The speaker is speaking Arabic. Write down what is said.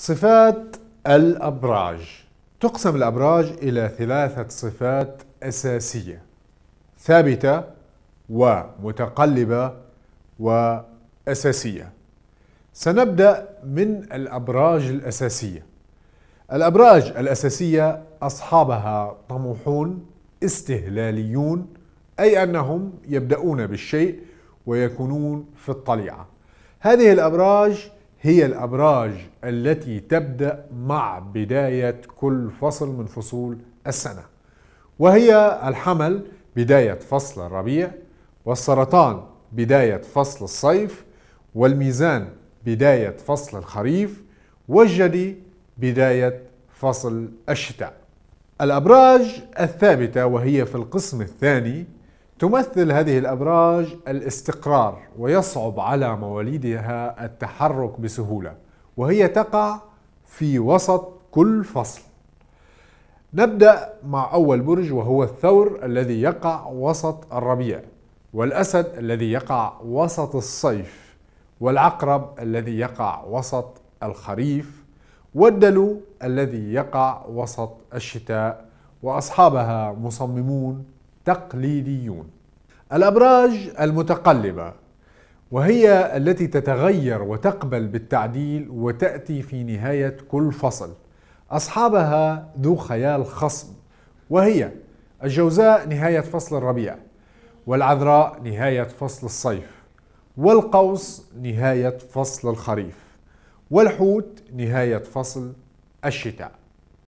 صفات الأبراج تقسم الأبراج إلى ثلاثة صفات أساسية ثابتة ومتقلبة وأساسية سنبدأ من الأبراج الأساسية الأبراج الأساسية أصحابها طموحون استهلاليون أي أنهم يبدأون بالشيء ويكونون في الطليعة هذه الأبراج هي الأبراج التي تبدأ مع بداية كل فصل من فصول السنة وهي الحمل بداية فصل الربيع والسرطان بداية فصل الصيف والميزان بداية فصل الخريف والجدي بداية فصل الشتاء الأبراج الثابتة وهي في القسم الثاني تمثل هذه الأبراج الاستقرار ويصعب على مواليدها التحرك بسهولة وهي تقع في وسط كل فصل نبدأ مع أول برج وهو الثور الذي يقع وسط الربيع والأسد الذي يقع وسط الصيف والعقرب الذي يقع وسط الخريف والدلو الذي يقع وسط الشتاء وأصحابها مصممون تقليديون الأبراج المتقلبة وهي التي تتغير وتقبل بالتعديل وتأتي في نهاية كل فصل أصحابها ذو خيال خصم وهي الجوزاء نهاية فصل الربيع والعذراء نهاية فصل الصيف والقوس نهاية فصل الخريف والحوت نهاية فصل الشتاء